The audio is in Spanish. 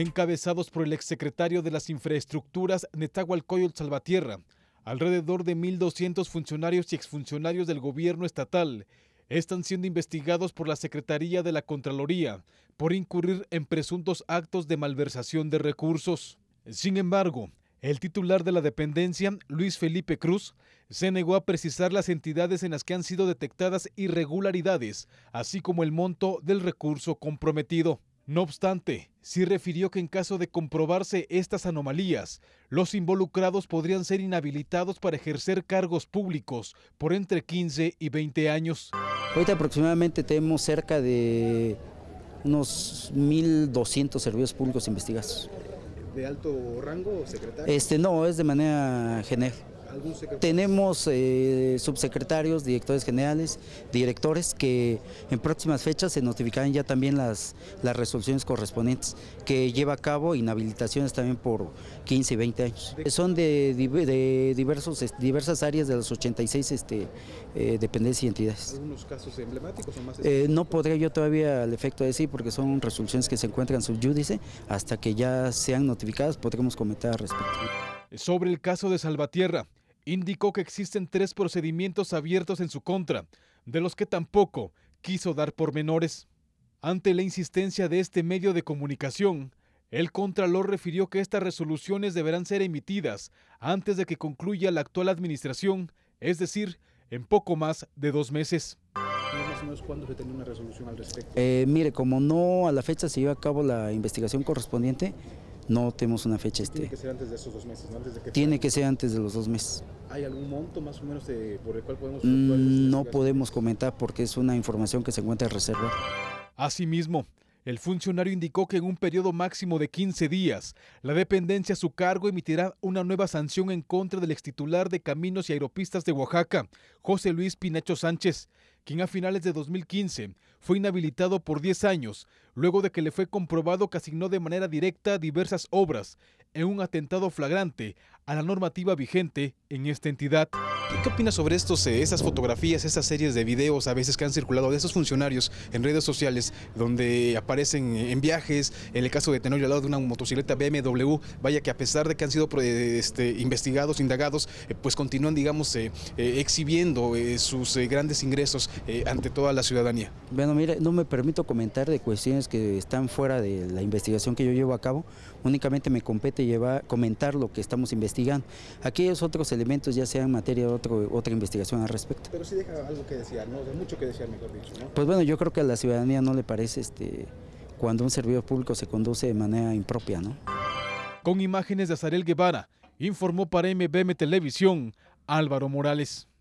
encabezados por el exsecretario de las infraestructuras Netahualcoyol Salvatierra. Alrededor de 1.200 funcionarios y exfuncionarios del gobierno estatal están siendo investigados por la Secretaría de la Contraloría por incurrir en presuntos actos de malversación de recursos. Sin embargo, el titular de la dependencia, Luis Felipe Cruz, se negó a precisar las entidades en las que han sido detectadas irregularidades, así como el monto del recurso comprometido. No obstante, sí refirió que en caso de comprobarse estas anomalías, los involucrados podrían ser inhabilitados para ejercer cargos públicos por entre 15 y 20 años. Hoy aproximadamente tenemos cerca de unos 1.200 servicios públicos investigados. ¿De alto rango, secretario? Este, no, es de manera general. Tenemos eh, subsecretarios, directores generales, directores que en próximas fechas se notificarán ya también las, las resoluciones correspondientes que lleva a cabo inhabilitaciones también por 15 y 20 años. Son de, diversos, diversas áreas de las 86 este, eh, dependencias y entidades. ¿Algunos casos emblemáticos o más? Eh, no podría yo todavía al efecto decir porque son resoluciones que se encuentran judice hasta que ya sean notificadas podremos comentar al respecto. Sobre el caso de Salvatierra, indicó que existen tres procedimientos abiertos en su contra, de los que tampoco quiso dar pormenores. Ante la insistencia de este medio de comunicación, el Contralor refirió que estas resoluciones deberán ser emitidas antes de que concluya la actual administración, es decir, en poco más de dos meses. Eh, mire, como no a la fecha se lleva a cabo la investigación correspondiente, no tenemos una fecha. Este. Tiene que ser antes de esos dos meses, ¿no? Tiene que ser antes de los dos meses. ¿Hay algún monto más o menos por el cual podemos... Mm, este no podemos comentar porque es una información que se encuentra reservada. Asimismo, el funcionario indicó que en un periodo máximo de 15 días, la dependencia a su cargo emitirá una nueva sanción en contra del extitular de Caminos y Aeropistas de Oaxaca, José Luis Pinacho Sánchez, quien a finales de 2015 fue inhabilitado por 10 años, luego de que le fue comprobado que asignó de manera directa diversas obras en un atentado flagrante a la normativa vigente en esta entidad. ¿Qué opinas sobre estos, eh, esas fotografías, estas series de videos a veces que han circulado de esos funcionarios en redes sociales donde aparecen en viajes, en el caso de Tenorio al lado de una motocicleta BMW, vaya que a pesar de que han sido pues, este, investigados, indagados, eh, pues continúan, digamos, eh, exhibiendo sus grandes ingresos ante toda la ciudadanía? Bueno, mire, no me permito comentar de cuestiones que están fuera de la investigación que yo llevo a cabo, únicamente me compete llevar, comentar lo que estamos investigando investigando. Aquellos otros elementos ya sean materia de otra investigación al respecto. Pero sí deja algo que decir, ¿no? mucho que decir, mejor dicho, Pues bueno, yo creo que a la ciudadanía no le parece este, cuando un servidor público se conduce de manera impropia, ¿no? Con imágenes de Azarel Guevara, informó para MBM Televisión Álvaro Morales.